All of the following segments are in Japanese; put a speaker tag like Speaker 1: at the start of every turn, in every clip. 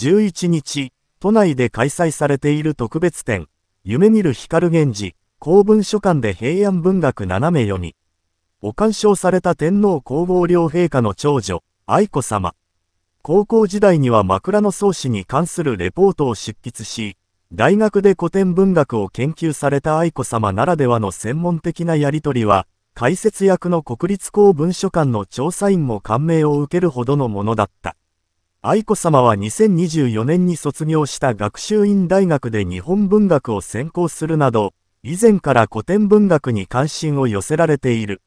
Speaker 1: 11日、都内で開催されている特別展、夢見る光源氏、公文書館で平安文学斜め読み、お鑑賞された天皇皇后両陛下の長女、愛子さま。高校時代には枕草子に関するレポートを執筆し、大学で古典文学を研究された愛子さまならではの専門的なやりとりは、解説役の国立公文書館の調査員も感銘を受けるほどのものだった。愛子さまは2024年に卒業した学習院大学で日本文学を専攻するなど、以前から古典文学に関心を寄せられている。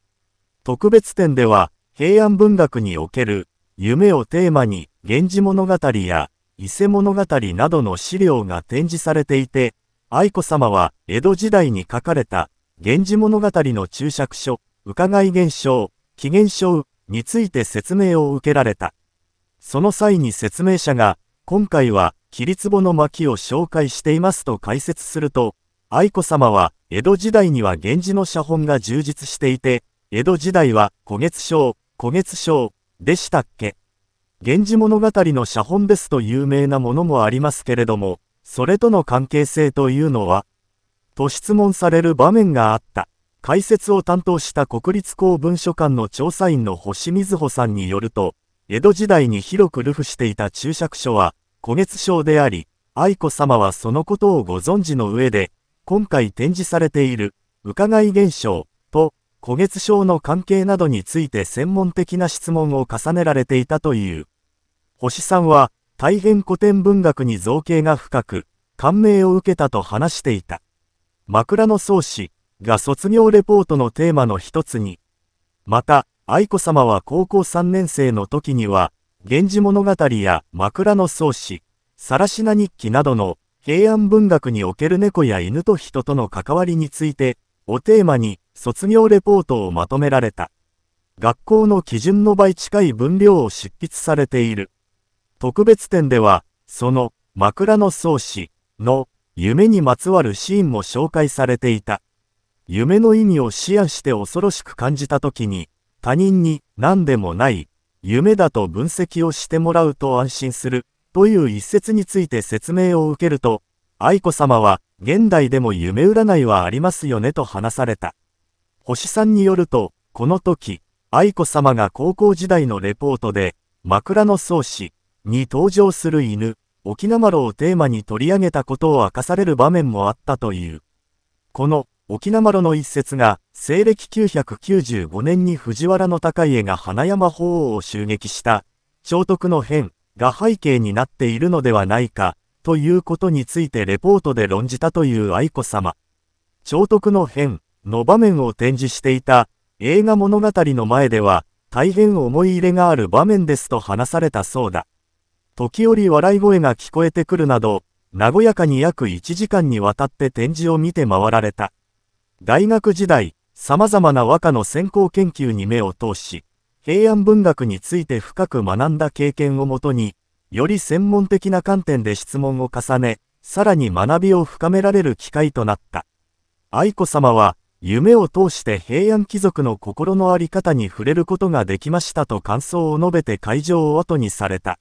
Speaker 1: 特別展では、平安文学における、夢をテーマに、源氏物語や、伊勢物語などの資料が展示されていて、愛子さまは、江戸時代に書かれた、源氏物語の注釈書、伺い現象、起源書について説明を受けられた。その際に説明者が、今回は、桐壺の巻を紹介していますと解説すると、愛子さまは、江戸時代には源氏の写本が充実していて、江戸時代は、古月賞古月賞でしたっけ源氏物語の写本ですと有名なものもありますけれども、それとの関係性というのは、と質問される場面があった。解説を担当した国立公文書館の調査員の星水穂さんによると、江戸時代に広く流布していた注釈書は、古月賞であり、愛子様はそのことをご存知の上で、今回展示されている、伺い現象と古月症の関係などについて専門的な質問を重ねられていたという。星さんは、大変古典文学に造形が深く、感銘を受けたと話していた。枕草子が卒業レポートのテーマの一つに、また、愛子さまは高校3年生の時には、源氏物語や枕草子、さらしな日記などの平安文学における猫や犬と人との関わりについて、をテーマに卒業レポートをまとめられた。学校の基準の倍近い分量を執筆されている。特別展では、その枕草子の夢にまつわるシーンも紹介されていた。夢の意味を視野して恐ろしく感じた時に、他人に何でもない夢だと分析をしてもらうと安心するという一説について説明を受けると愛子さまは現代でも夢占いはありますよねと話された星さんによるとこの時愛子さまが高校時代のレポートで枕草子に登場する犬沖縄丸をテーマに取り上げたことを明かされる場面もあったというこの沖縄炉の一節が、西暦995年に藤原の高家が花山法王を襲撃した、聖徳の変が背景になっているのではないか、ということについてレポートで論じたという愛子さま。聖徳の変の場面を展示していた映画物語の前では、大変思い入れがある場面ですと話されたそうだ。時折笑い声が聞こえてくるなど、和やかに約1時間にわたって展示を見て回られた。大学時代、様々な和歌の先行研究に目を通し、平安文学について深く学んだ経験をもとに、より専門的な観点で質問を重ね、さらに学びを深められる機会となった。愛子さまは、夢を通して平安貴族の心の在り方に触れることができましたと感想を述べて会場を後にされた。